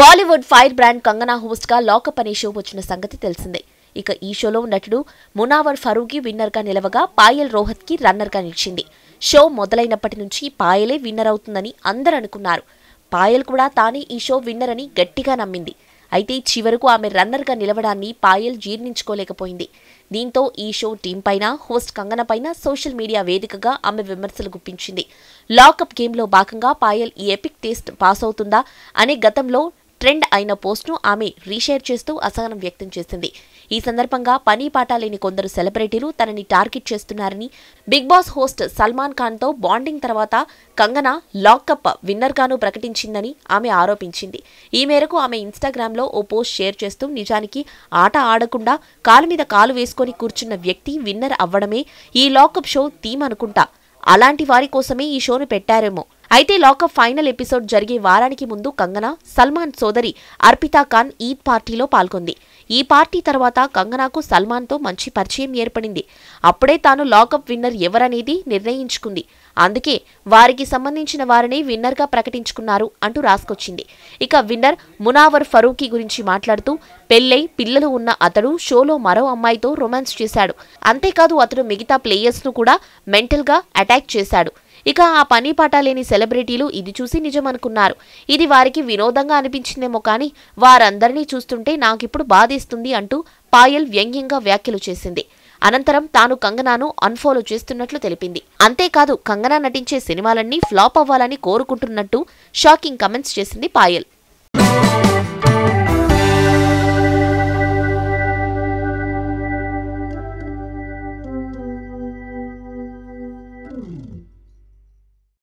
Bollywood fire brand Kangana host గా lock up అనే show వచ్చిన సంగతి తెలిసిందే ఇక ఈ షోలో నటుడు మునావర్ ఫరూగి విన్నర్ గా నిలవగా పాయల్ రోహత్ కి రన్నర్ గా నిలిచింది షో మొదలైనప్పటి నుంచి పాయలే విన్నర్ అవుతుందని అందరూ అనుకున్నారు పాయల్ కూడా తానే ఈ షో విన్నర్ అని గట్టిగా నమ్మింది అయితే చివరకు ఆమె రన్నర్గా నిలవడాన్ని పాయల్ జీర్ణించుకోలేకపోయింది దీంతో ఈ షో టీం పైన హోస్ట్ కంగన పైన సోషల్ మీడియా వేదికగా ఆమె విమర్శలు గుప్పించింది లాకప్ గేమ్లో భాగంగా పాయల్ ఈ ఎపిక్ టెస్ట్ పాస్ అవుతుందా అనే గతంలో ట్రెండ్ అయిన పోస్ట్ను ఆమె రీషేర్ చేస్తూ అసహనం వ్యక్తం చేసింది ఈ సందర్భంగా పని పాట లేని కొందరు సెలబ్రిటీలు తనని టార్గెట్ చేస్తున్నారని బిగ్ బాస్ హోస్ట్ సల్మాన్ ఖాన్తో బాండింగ్ తర్వాత కంగనా లాక్అప్ విన్నర్గాను ప్రకటించిందని ఆమె ఆరోపించింది ఈ మేరకు ఆమె ఇన్స్టాగ్రామ్లో ఓ పోస్ట్ షేర్ చేస్తూ నిజానికి ఆట ఆడకుండా కాలు మీద కాలు వేసుకొని కూర్చున్న వ్యక్తి విన్నర్ అవ్వడమే ఈ లాకప్ షో థీమ్ అనుకుంటా అలాంటి వారి కోసమే ఈ షోను పెట్టారేమో అయితే లాకప్ ఫైనల్ ఎపిసోడ్ జరిగే వారానికి ముందు కంగనా సల్మాన్ సోదరి అర్పితా ఖాన్ ఈద్ పార్టీలో పాల్గొంది ఈ పార్టీ తర్వాత కంగనాకు సల్మాన్తో మంచి పరిచయం ఏర్పడింది అప్పుడే తాను లాకప్ విన్నర్ ఎవరనేది నిర్ణయించుకుంది అందుకే వారికి సంబంధించిన వారిని విన్నర్గా ప్రకటించుకున్నారు అంటూ రాసుకొచ్చింది ఇక విన్నర్ మునావర్ ఫరూకీ గురించి మాట్లాడుతూ పెళ్ళై పిల్లలు ఉన్న అతడు షోలో మరో అమ్మాయితో రొమాన్స్ చేశాడు అంతేకాదు అతడు మిగతా ప్లేయర్స్ను కూడా మెంటల్గా అటాక్ చేశాడు ఇక ఆ పని పాట లేని సెలబ్రిటీలు ఇది చూసి నిజమనుకున్నారు ఇది వారికి వినోదంగా అనిపించిందేమో కానీ వారందరినీ చూస్తుంటే నాకిప్పుడు బాధేస్తుంది అంటూ పాయల్ వ్యంగ్యంగా వ్యాఖ్యలు చేసింది అనంతరం తాను కంగనాను అన్ఫాలో చేస్తున్నట్లు తెలిపింది అంతేకాదు కంగనా నటించే సినిమాలన్నీ ఫ్లాప్ అవ్వాలని కోరుకుంటున్నట్టు షాకింగ్ కమెంట్స్ చేసింది పాయల్